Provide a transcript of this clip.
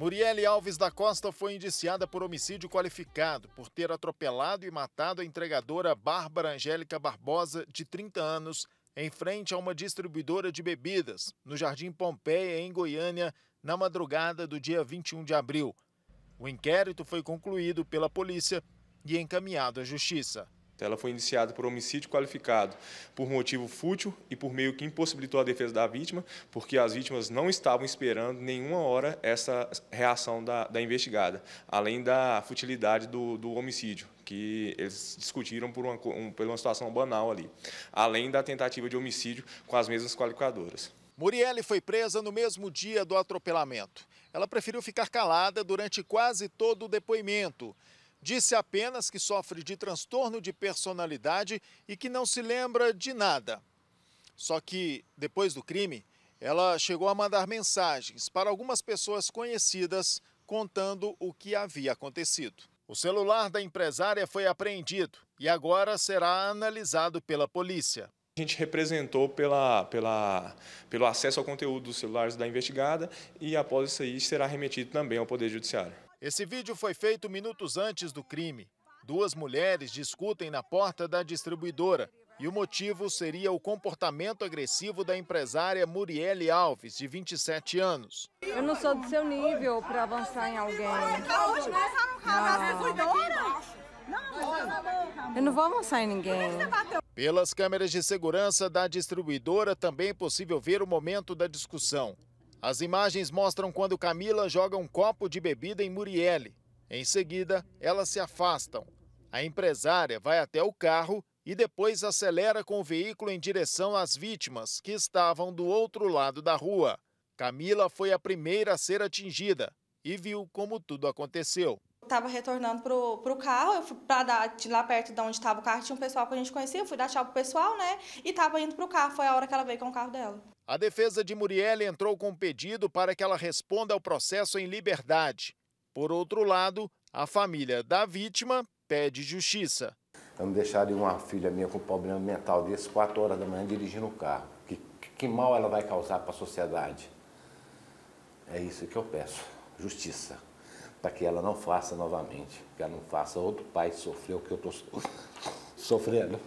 Murielle Alves da Costa foi indiciada por homicídio qualificado por ter atropelado e matado a entregadora Bárbara Angélica Barbosa, de 30 anos, em frente a uma distribuidora de bebidas, no Jardim Pompeia, em Goiânia, na madrugada do dia 21 de abril. O inquérito foi concluído pela polícia e encaminhado à justiça. Então, ela foi indiciada por homicídio qualificado por motivo fútil e por meio que impossibilitou a defesa da vítima, porque as vítimas não estavam esperando nenhuma hora essa reação da, da investigada, além da futilidade do, do homicídio, que eles discutiram por uma, um, por uma situação banal ali, além da tentativa de homicídio com as mesmas qualificadoras. Murielle foi presa no mesmo dia do atropelamento. Ela preferiu ficar calada durante quase todo o depoimento. Disse apenas que sofre de transtorno de personalidade e que não se lembra de nada. Só que, depois do crime, ela chegou a mandar mensagens para algumas pessoas conhecidas contando o que havia acontecido. O celular da empresária foi apreendido e agora será analisado pela polícia. A gente representou pela, pela, pelo acesso ao conteúdo dos celulares da investigada e após isso aí será remetido também ao Poder Judiciário. Esse vídeo foi feito minutos antes do crime. Duas mulheres discutem na porta da distribuidora e o motivo seria o comportamento agressivo da empresária Murielle Alves, de 27 anos. Eu não sou do seu nível para avançar em alguém. É é Eu não vou avançar em ninguém. É Pelas câmeras de segurança da distribuidora também é possível ver o momento da discussão. As imagens mostram quando Camila joga um copo de bebida em Murielle. Em seguida, elas se afastam. A empresária vai até o carro e depois acelera com o veículo em direção às vítimas, que estavam do outro lado da rua. Camila foi a primeira a ser atingida e viu como tudo aconteceu. Estava retornando pro, pro carro, eu fui pra dar, lá perto de onde estava o carro, tinha um pessoal que a gente conhecia, eu fui dar tchau pro pessoal, né? E estava indo pro carro, foi a hora que ela veio com o carro dela. A defesa de Muriel entrou com um pedido para que ela responda ao processo em liberdade. Por outro lado, a família da vítima pede justiça. Eu não deixaria uma filha minha com problema mental desse, 4 horas da manhã, dirigindo o carro. Que, que mal ela vai causar para a sociedade? É isso que eu peço, justiça para que ela não faça novamente, que ela não faça outro pai sofrer o que eu estou sofrendo.